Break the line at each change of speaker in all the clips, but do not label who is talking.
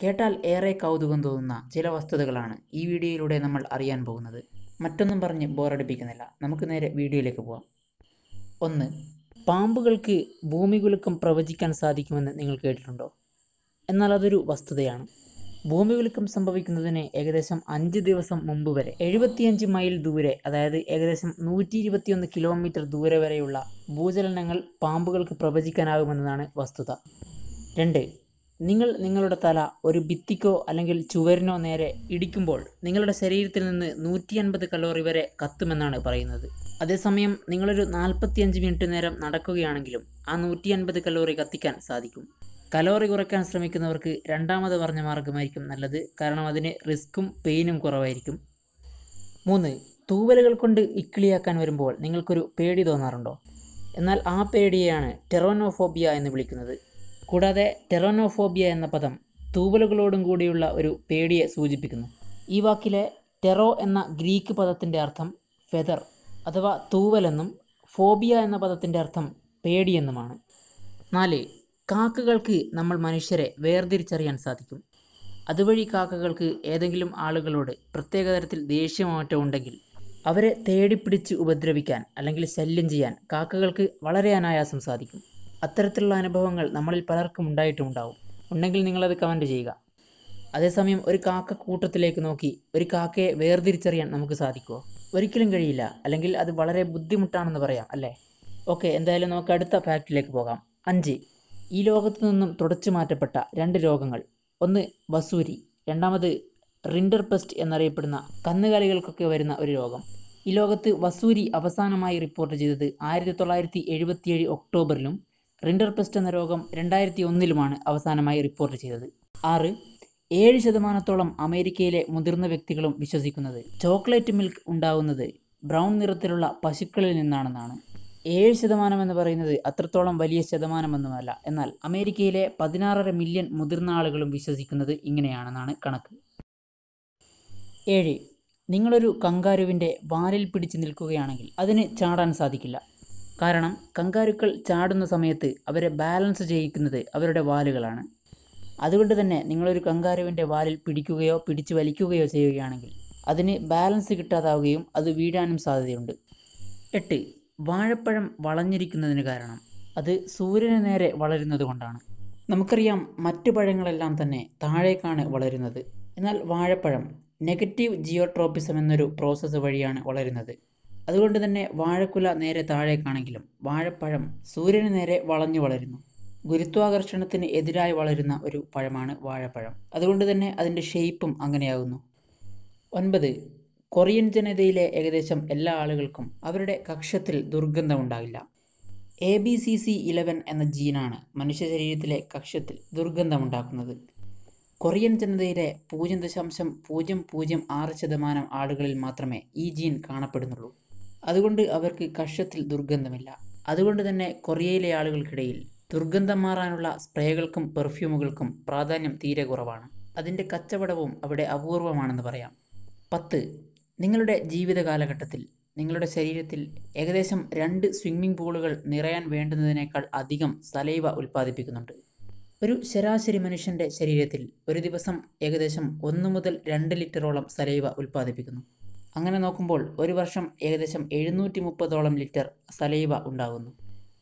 കേട്ടാൽ ഏറെ കൗതുകം തോന്നുന്ന ചില വസ്തുതകളാണ് ഈ വീഡിയോയിലൂടെ നമ്മൾ അറിയാൻ പോകുന്നത് മറ്റൊന്നും പറഞ്ഞ് ബോറടിപ്പിക്കുന്നില്ല നമുക്ക് നേരെ വീഡിയോയിലേക്ക് പോവാം ഒന്ന് പാമ്പുകൾക്ക് ഭൂമികുലുക്കം പ്രവചിക്കാൻ സാധിക്കുമെന്ന് നിങ്ങൾ കേട്ടിട്ടുണ്ടോ എന്നാൽ അതൊരു വസ്തുതയാണ് ഭൂമികുലുക്കം സംഭവിക്കുന്നതിന് ഏകദേശം അഞ്ച് ദിവസം മുമ്പ് വരെ എഴുപത്തിയഞ്ച് മൈൽ ദൂരെ അതായത് ഏകദേശം നൂറ്റി ഇരുപത്തിയൊന്ന് കിലോമീറ്റർ ദൂരെ വരെയുള്ള ഭൂചലനങ്ങൾ പാമ്പുകൾക്ക് പ്രവചിക്കാനാകുമെന്നതാണ് വസ്തുത രണ്ട് നിങ്ങൾ നിങ്ങളുടെ തല ഒരു ഭിത്തിക്കോ അല്ലെങ്കിൽ ചുവരിനോ നേരെ ഇടിക്കുമ്പോൾ നിങ്ങളുടെ ശരീരത്തിൽ നിന്ന് നൂറ്റി അൻപത് കലോറി വരെ കത്തുമെന്നാണ് പറയുന്നത് അതേസമയം നിങ്ങളൊരു അഞ്ച് മിനിറ്റ് നേരം നടക്കുകയാണെങ്കിലും ആ നൂറ്റി അൻപത് കലോറി കത്തിക്കാൻ സാധിക്കും കലോറി കുറയ്ക്കാൻ ശ്രമിക്കുന്നവർക്ക് രണ്ടാമത് പറഞ്ഞ മാർഗമായിരിക്കും നല്ലത് കാരണം അതിന് റിസ്ക്കും പെയിനും കുറവായിരിക്കും മൂന്ന് തൂവലുകൾ കൊണ്ട് ഇക്കിളിയാക്കാൻ വരുമ്പോൾ നിങ്ങൾക്കൊരു പേടി തോന്നാറുണ്ടോ എന്നാൽ ആ പേടിയെയാണ് ടെറോനോഫോബിയ എന്ന് വിളിക്കുന്നത് കൂടാതെ ടെറോനോഫോബിയ എന്ന പദം തൂവലുകളോടും കൂടിയുള്ള ഒരു പേടിയെ സൂചിപ്പിക്കുന്നു ഈ വാക്കിലെ ടെറോ എന്ന ഗ്രീക്ക് പദത്തിൻ്റെ അർത്ഥം ഫെദർ അഥവാ തൂവലെന്നും ഫോബിയ എന്ന പദത്തിൻ്റെ അർത്ഥം പേടിയെന്നുമാണ് നാല് കാക്കകൾക്ക് നമ്മൾ മനുഷ്യരെ വേർതിരിച്ചറിയാൻ സാധിക്കും അതുവഴി കാക്കകൾക്ക് ഏതെങ്കിലും ആളുകളോട് പ്രത്യേക തരത്തിൽ ദേഷ്യമാറ്റം ഉണ്ടെങ്കിൽ അവരെ തേടിപ്പിടിച്ച് ഉപദ്രവിക്കാൻ അല്ലെങ്കിൽ ശല്യം ചെയ്യാൻ കാക്കകൾക്ക് വളരെ അനായാസം സാധിക്കും അത്തരത്തിലുള്ള അനുഭവങ്ങൾ നമ്മളിൽ പലർക്കും ഉണ്ടായിട്ടുമുണ്ടാവും ഉണ്ടെങ്കിൽ നിങ്ങളത് കമൻറ്റ് ചെയ്യുക അതേസമയം ഒരു കാക്ക കൂട്ടത്തിലേക്ക് നോക്കി ഒരു കാക്കയെ വേർതിരിച്ചറിയാൻ നമുക്ക് സാധിക്കുമോ ഒരിക്കലും കഴിയില്ല അല്ലെങ്കിൽ അത് വളരെ ബുദ്ധിമുട്ടാണെന്ന് പറയാം അല്ലേ ഓക്കെ എന്തായാലും നമുക്ക് അടുത്ത ഫാക്റ്റിലേക്ക് പോകാം അഞ്ച് ഈ ലോകത്തു നിന്നും തുടച്ചു മാറ്റപ്പെട്ട രണ്ട് രോഗങ്ങൾ ഒന്ന് വസൂരി രണ്ടാമത് റിൻഡർ പെസ്റ്റ് എന്നറിയപ്പെടുന്ന കന്നുകാലികൾക്കൊക്കെ വരുന്ന ഒരു രോഗം ഈ ലോകത്ത് വസൂരി അവസാനമായി റിപ്പോർട്ട് ചെയ്തത് ആയിരത്തി തൊള്ളായിരത്തി എഴുപത്തിയേഴ് ഒക്ടോബറിലും റിൻഡർ എന്ന രോഗം രണ്ടായിരത്തി ഒന്നിലുമാണ് അവസാനമായി റിപ്പോർട്ട് ചെയ്തത് ആറ് ഏഴ് ശതമാനത്തോളം അമേരിക്കയിലെ മുതിർന്ന വ്യക്തികളും വിശ്വസിക്കുന്നത് ചോക്ലേറ്റ് മിൽക്ക് ഉണ്ടാവുന്നത് ബ്രൗൺ നിറത്തിലുള്ള പശുക്കളിൽ നിന്നാണെന്നാണ് ഏഴ് ശതമാനം എന്ന് പറയുന്നത് അത്രത്തോളം വലിയ ശതമാനമൊന്നുമല്ല എന്നാൽ അമേരിക്കയിലെ പതിനാറര മില്യൺ മുതിർന്ന ആളുകളും വിശ്വസിക്കുന്നത് ഇങ്ങനെയാണെന്നാണ് കണക്ക് ഏഴ് നിങ്ങളൊരു കങ്കാരുവിൻ്റെ വാലിൽ പിടിച്ച് നിൽക്കുകയാണെങ്കിൽ അതിന് ചാടാൻ സാധിക്കില്ല കാരണം കങ്കാരുക്കൾ ചാടുന്ന സമയത്ത് അവരെ ബാലൻസ് ചെയ്യിക്കുന്നത് അവരുടെ വാലുകളാണ് അതുകൊണ്ട് തന്നെ നിങ്ങളൊരു കങ്കാരുവിൻ്റെ വാലിൽ പിടിക്കുകയോ പിടിച്ചു വലിക്കുകയോ ചെയ്യുകയാണെങ്കിൽ അതിന് ബാലൻസ് കിട്ടാതാവുകയും അത് വീഴാനും സാധ്യതയുണ്ട് എട്ട് വാഴപ്പഴം വളഞ്ഞിരിക്കുന്നതിന് കാരണം അത് സൂര്യന് നേരെ വളരുന്നത് കൊണ്ടാണ് നമുക്കറിയാം മറ്റു പഴങ്ങളെല്ലാം തന്നെ താഴേക്കാണ് വളരുന്നത് എന്നാൽ വാഴപ്പഴം നെഗറ്റീവ് ജിയോട്രോപ്പിസം എന്നൊരു പ്രോസസ്സ് വഴിയാണ് വളരുന്നത് അതുകൊണ്ട് തന്നെ വാഴക്കുല നേരെ താഴേക്കാണെങ്കിലും വാഴപ്പഴം സൂര്യന് നേരെ വളഞ്ഞു വളരുന്നു ഗുരുത്വാകർഷണത്തിന് എതിരായി വളരുന്ന ഒരു പഴമാണ് വാഴപ്പഴം അതുകൊണ്ട് തന്നെ അതിൻ്റെ ഷേപ്പും അങ്ങനെയാകുന്നു ഒൻപത് കൊറിയൻ ജനതയിലെ ഏകദേശം എല്ലാ ആളുകൾക്കും അവരുടെ കക്ഷത്തിൽ ദുർഗന്ധമുണ്ടാകില്ല A B C C eleven എന്ന ജീനാണ് മനുഷ്യ ശരീരത്തിലെ കക്ഷത്തിൽ ദുർഗന്ധമുണ്ടാക്കുന്നത് കൊറിയൻ ജനതയിലെ പൂജ്യം ദശാംശം പൂജ്യം പൂജ്യം ആറ് ശതമാനം ആളുകളിൽ മാത്രമേ ഈ ജീൻ കാണപ്പെടുന്നുള്ളൂ അതുകൊണ്ട് അവർക്ക് കഷത്തിൽ ദുർഗന്ധമില്ല അതുകൊണ്ട് തന്നെ കൊറിയയിലെ ആളുകൾക്കിടയിൽ ദുർഗന്ധം മാറാനുള്ള സ്പ്രേകൾക്കും പെർഫ്യൂമുകൾക്കും പ്രാധാന്യം തീരെ കുറവാണ് അതിൻ്റെ കച്ചവടവും അവിടെ അപൂർവമാണെന്ന് പറയാം പത്ത് നിങ്ങളുടെ ജീവിത കാലഘട്ടത്തിൽ നിങ്ങളുടെ ശരീരത്തിൽ ഏകദേശം രണ്ട് സ്വിമ്മിംഗ് പൂളുകൾ നിറയാൻ വേണ്ടുന്നതിനേക്കാൾ അധികം സലൈവ ഉൽപ്പാദിപ്പിക്കുന്നുണ്ട് ഒരു ശരാശരി മനുഷ്യൻ്റെ ശരീരത്തിൽ ഒരു ദിവസം ഏകദേശം ഒന്ന് മുതൽ രണ്ട് ലിറ്ററോളം സലൈവ ഉൽപ്പാദിപ്പിക്കുന്നു അങ്ങനെ നോക്കുമ്പോൾ ഒരു വർഷം ഏകദേശം എഴുന്നൂറ്റി മുപ്പതോളം ലിറ്റർ സലൈവ ഉണ്ടാകുന്നു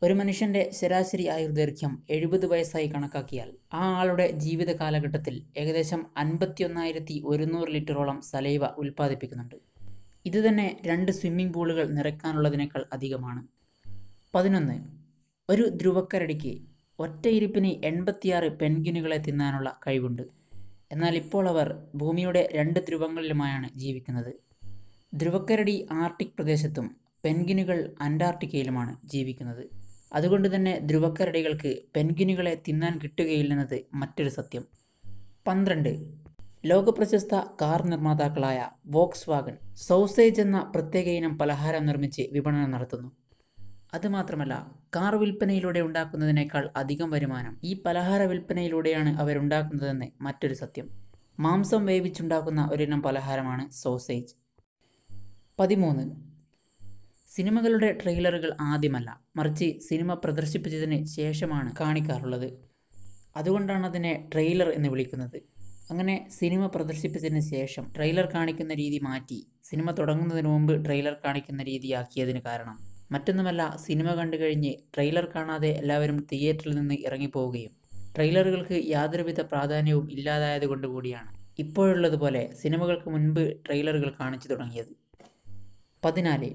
ഒരു മനുഷ്യൻ്റെ ശരാശരി ആയുർദൈർഘ്യം എഴുപത് വയസ്സായി കണക്കാക്കിയാൽ ആ ആളുടെ ജീവിത കാലഘട്ടത്തിൽ ഏകദേശം അൻപത്തിയൊന്നായിരത്തി ഒരുന്നൂറ് ലിറ്ററോളം സലൈവ ഉൽപ്പാദിപ്പിക്കുന്നുണ്ട് ഇത് തന്നെ രണ്ട് സ്വിമ്മിംഗ് പൂളുകൾ നിറയ്ക്കാനുള്ളതിനേക്കാൾ അധികമാണ് പതിനൊന്ന് ഒരു ധ്രുവക്കരടിക്ക് ഒറ്റയിരിപ്പിന് എൺപത്തിയാറ് പെൻഗിനുകളെ തിന്നാനുള്ള കഴിവുണ്ട് എന്നാൽ ഇപ്പോൾ അവർ ഭൂമിയുടെ രണ്ട് ധ്രുവങ്ങളിലുമായാണ് ജീവിക്കുന്നത് ധ്രുവക്കരടി ആർട്ടിക് പ്രദേശത്തും പെൻഗിനുകൾ അന്റാർട്ടിക്കയിലുമാണ് ജീവിക്കുന്നത് അതുകൊണ്ട് തന്നെ ധ്രുവക്കരടികൾക്ക് പെൻഗിനുകളെ തിന്നാൻ കിട്ടുകയില്ലെന്നത് മറ്റൊരു സത്യം പന്ത്രണ്ട് ലോകപ്രശസ്ത കാർ നിർമ്മാതാക്കളായ വോക്സ് വാഗൺ സൗസേജ് എന്ന പ്രത്യേക ഇനം പലഹാരം നിർമ്മിച്ച് വിപണനം നടത്തുന്നു അതുമാത്രമല്ല കാർ വിൽപ്പനയിലൂടെ ഉണ്ടാക്കുന്നതിനേക്കാൾ അധികം വരുമാനം ഈ പലഹാര വിൽപ്പനയിലൂടെയാണ് അവരുണ്ടാക്കുന്നതെന്ന് മറ്റൊരു സത്യം മാംസം വേവിച്ചുണ്ടാക്കുന്ന ഒരിനം പലഹാരമാണ് സോസേജ് പതിമൂന്ന് സിനിമകളുടെ ട്രെയിലറുകൾ ആദ്യമല്ല മറിച്ച് സിനിമ പ്രദർശിപ്പിച്ചതിന് ശേഷമാണ് കാണിക്കാറുള്ളത് അതുകൊണ്ടാണ് അതിനെ ട്രെയിലർ എന്ന് വിളിക്കുന്നത് അങ്ങനെ സിനിമ പ്രദർശിപ്പിച്ചതിന് ശേഷം ട്രെയിലർ കാണിക്കുന്ന രീതി മാറ്റി സിനിമ തുടങ്ങുന്നതിന് മുമ്പ് ട്രെയിലർ കാണിക്കുന്ന രീതിയാക്കിയതിന് കാരണം മറ്റൊന്നുമല്ല സിനിമ കണ്ടു കഴിഞ്ഞ് ട്രെയിലർ കാണാതെ എല്ലാവരും തിയേറ്ററിൽ നിന്ന് ഇറങ്ങിപ്പോവുകയും ട്രെയിലറുകൾക്ക് യാതൊരുവിധ പ്രാധാന്യവും ഇല്ലാതായത് കൊണ്ടുകൂടിയാണ് ഇപ്പോഴുള്ളതുപോലെ സിനിമകൾക്ക് മുൻപ് ട്രെയിലറുകൾ കാണിച്ചു തുടങ്ങിയത് പതിനാല്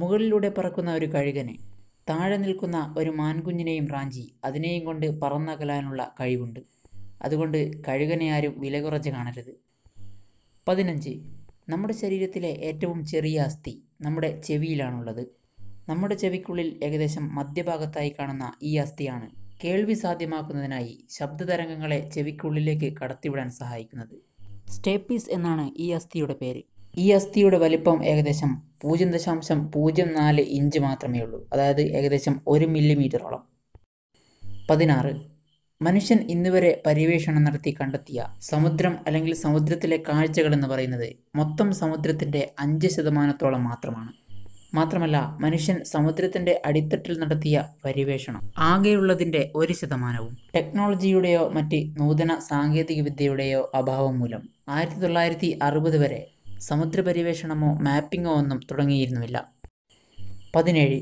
മുകളിലൂടെ പറക്കുന്ന ഒരു കഴുകന് താഴെ നിൽക്കുന്ന ഒരു മാൻകുഞ്ഞിനെയും റാഞ്ചി അതിനെയും കൊണ്ട് പറന്നകലാനുള്ള കഴിവുണ്ട് അതുകൊണ്ട് കഴുകനെ ആരും വില കുറച്ച് കാണരുത് പതിനഞ്ച് നമ്മുടെ ശരീരത്തിലെ ഏറ്റവും ചെറിയ അസ്ഥി നമ്മുടെ ചെവിയിലാണുള്ളത് നമ്മുടെ ചെവിക്കുള്ളിൽ ഏകദേശം മധ്യഭാഗത്തായി കാണുന്ന ഈ അസ്ഥിയാണ് കേൾവി സാധ്യമാക്കുന്നതിനായി ശബ്ദതരംഗങ്ങളെ ചെവിക്കുള്ളിലേക്ക് കടത്തിവിടാൻ സഹായിക്കുന്നത് സ്റ്റേപ്പീസ് എന്നാണ് ഈ അസ്ഥിയുടെ പേര് ഈ അസ്ഥിയുടെ വലിപ്പം ഏകദേശം പൂജ്യം ദശാംശം പൂജ്യം നാല് ഇഞ്ച് മാത്രമേ ഉള്ളൂ അതായത് ഏകദേശം ഒരു മില്ലിമീറ്ററോളം പതിനാറ് മനുഷ്യൻ ഇന്നുവരെ പര്യവേഷണം നടത്തി കണ്ടെത്തിയ സമുദ്രം അല്ലെങ്കിൽ സമുദ്രത്തിലെ കാഴ്ചകൾ എന്ന് പറയുന്നത് മൊത്തം സമുദ്രത്തിൻ്റെ അഞ്ച് ശതമാനത്തോളം മാത്രമാണ് മാത്രമല്ല മനുഷ്യൻ സമുദ്രത്തിൻ്റെ അടിത്തട്ടിൽ നടത്തിയ പര്യവേഷണം ആകെയുള്ളതിൻ്റെ ഒരു ശതമാനവും ടെക്നോളജിയുടെയോ മറ്റ് നൂതന വിദ്യയുടെയോ അഭാവം മൂലം ആയിരത്തി തൊള്ളായിരത്തി അറുപത് വരെ സമുദ്രപര്യവേഷണമോ മാപ്പിങ്ങോ ഒന്നും തുടങ്ങിയിരുന്നുമില്ല പതിനേഴ്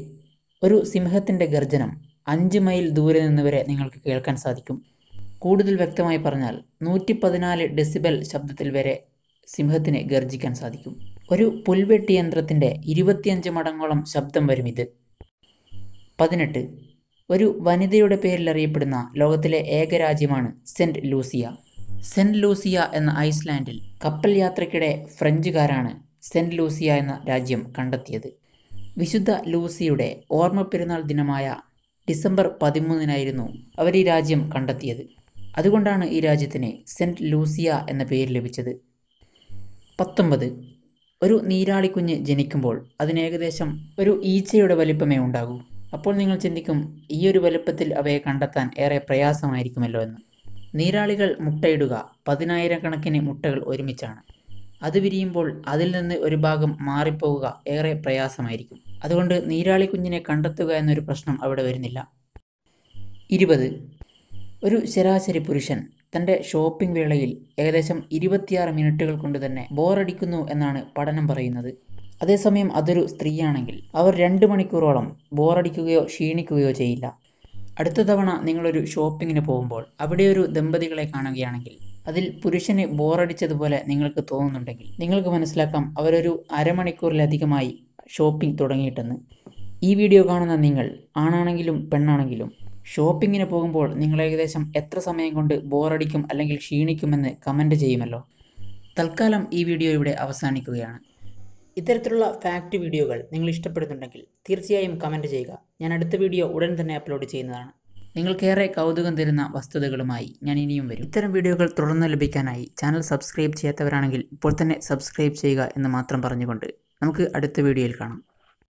ഒരു സിംഹത്തിൻ്റെ ഗർജനം അഞ്ച് മൈൽ ദൂരെ നിന്ന് വരെ നിങ്ങൾക്ക് കേൾക്കാൻ സാധിക്കും കൂടുതൽ വ്യക്തമായി പറഞ്ഞാൽ നൂറ്റി പതിനാല് ഡെസിബൽ ശബ്ദത്തിൽ വരെ സിംഹത്തിന് ഗർജിക്കാൻ സാധിക്കും ഒരു പുൽവെട്ടി യന്ത്രത്തിൻ്റെ ഇരുപത്തിയഞ്ച് മടങ്ങോളം ശബ്ദം വരും ഇത് പതിനെട്ട് ഒരു വനിതയുടെ പേരിൽ അറിയപ്പെടുന്ന ലോകത്തിലെ ഏക രാജ്യമാണ് സെൻറ്റ് ലൂസിയ സെന്റ് ലൂസിയ എന്ന ഐസ്ലാൻഡിൽ കപ്പൽ യാത്രയ്ക്കിടെ ഫ്രഞ്ചുകാരാണ് സെന്റ് ലൂസിയ എന്ന രാജ്യം കണ്ടെത്തിയത് വിശുദ്ധ ലൂസിയുടെ ഓർമ്മ പെരുന്നാൾ ദിനമായ ഡിസംബർ പതിമൂന്നിനായിരുന്നു അവർ ഈ രാജ്യം കണ്ടെത്തിയത് അതുകൊണ്ടാണ് ഈ രാജ്യത്തിന് സെന്റ് ലൂസിയ എന്ന പേര് ലഭിച്ചത് പത്തൊമ്പത് ഒരു നീരാളിക്കുഞ്ഞ് ജനിക്കുമ്പോൾ അതിനേകദേശം ഒരു ഈച്ചയുടെ വലിപ്പമേ ഉണ്ടാകൂ അപ്പോൾ നിങ്ങൾ ചിന്തിക്കും ഈ ഒരു വലിപ്പത്തിൽ അവയെ കണ്ടെത്താൻ ഏറെ പ്രയാസമായിരിക്കുമല്ലോ എന്ന് നീരാളികൾ മുട്ടയിടുക പതിനായിരക്കണക്കിന് മുട്ടകൾ ഒരുമിച്ചാണ് അത് വിരിയുമ്പോൾ അതിൽ നിന്ന് ഒരു ഭാഗം മാറിപ്പോവുക ഏറെ പ്രയാസമായിരിക്കും അതുകൊണ്ട് നീരാളി കുഞ്ഞിനെ കണ്ടെത്തുക എന്നൊരു പ്രശ്നം അവിടെ വരുന്നില്ല ഇരുപത് ഒരു ശരാശരി പുരുഷൻ തൻ്റെ ഷോപ്പിംഗ് വേളയിൽ ഏകദേശം ഇരുപത്തിയാറ് മിനിറ്റുകൾ കൊണ്ട് തന്നെ ബോറടിക്കുന്നു എന്നാണ് പഠനം പറയുന്നത് അതേസമയം അതൊരു സ്ത്രീയാണെങ്കിൽ അവർ രണ്ട് മണിക്കൂറോളം ബോറടിക്കുകയോ ക്ഷീണിക്കുകയോ ചെയ്യില്ല അടുത്ത തവണ നിങ്ങളൊരു ഷോപ്പിങ്ങിന് പോകുമ്പോൾ അവിടെ ഒരു ദമ്പതികളെ കാണുകയാണെങ്കിൽ അതിൽ പുരുഷന് ബോറടിച്ചതുപോലെ നിങ്ങൾക്ക് തോന്നുന്നുണ്ടെങ്കിൽ നിങ്ങൾക്ക് മനസ്സിലാക്കാം അവരൊരു അരമണിക്കൂറിലധികമായി ഷോപ്പിംഗ് തുടങ്ങിയിട്ടെന്ന് ഈ വീഡിയോ കാണുന്ന നിങ്ങൾ ആണാണെങ്കിലും പെണ്ണാണെങ്കിലും ഷോപ്പിങ്ങിന് പോകുമ്പോൾ നിങ്ങൾ ഏകദേശം എത്ര സമയം കൊണ്ട് ബോറടിക്കും അല്ലെങ്കിൽ ക്ഷീണിക്കുമെന്ന് കമൻറ്റ് ചെയ്യുമല്ലോ തൽക്കാലം ഈ വീഡിയോ ഇവിടെ അവസാനിക്കുകയാണ് ഇത്തരത്തിലുള്ള ഫാക്റ്റ് വീഡിയോകൾ നിങ്ങൾ ഇഷ്ടപ്പെടുന്നുണ്ടെങ്കിൽ തീർച്ചയായും കമൻറ്റ് ചെയ്യുക ഞാൻ അടുത്ത വീഡിയോ ഉടൻ തന്നെ അപ്ലോഡ് ചെയ്യുന്നതാണ് നിങ്ങൾക്കേറെ കൗതുകം തരുന്ന വസ്തുതകളുമായി ഞാൻ ഇനിയും വരും ഇത്തരം വീഡിയോകൾ തുടർന്ന് ലഭിക്കാനായി ചാനൽ സബ്സ്ക്രൈബ് ചെയ്യാത്തവരാണെങ്കിൽ ഇപ്പോൾ തന്നെ സബ്സ്ക്രൈബ് ചെയ്യുക എന്ന് മാത്രം പറഞ്ഞുകൊണ്ട് നമുക്ക് അടുത്ത വീഡിയോയിൽ കാണാം